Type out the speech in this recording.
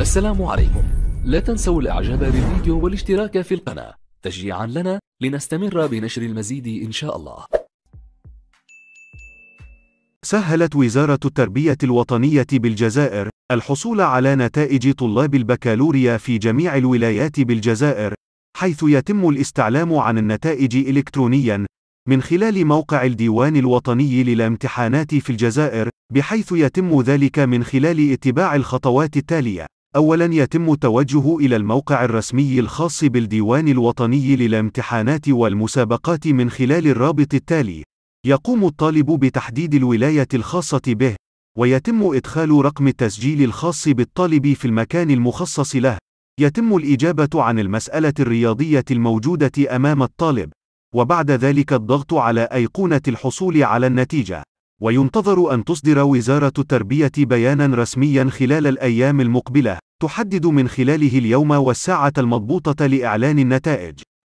السلام عليكم لا تنسوا الاعجاب بالفيديو والاشتراك في القناة تشجيعا لنا لنستمر بنشر المزيد إن شاء الله سهلت وزارة التربية الوطنية بالجزائر الحصول على نتائج طلاب البكالوريا في جميع الولايات بالجزائر، حيث يتم الاستعلام عن النتائج إلكترونياً من خلال موقع الديوان الوطني للامتحانات في الجزائر، بحيث يتم ذلك من خلال اتباع الخطوات التالية: أولاً يتم التوجه إلى الموقع الرسمي الخاص بالديوان الوطني للامتحانات والمسابقات من خلال الرابط التالي. يقوم الطالب بتحديد الولاية الخاصة به، ويتم إدخال رقم التسجيل الخاص بالطالب في المكان المخصص له. يتم الإجابة عن المسألة الرياضية الموجودة أمام الطالب، وبعد ذلك الضغط على أيقونة الحصول على النتيجة. وينتظر أن تصدر وزارة التربية بيانًا رسميًا خلال الأيام المقبلة. تحدد من خلاله اليوم والساعة المضبوطة لإعلان النتائج.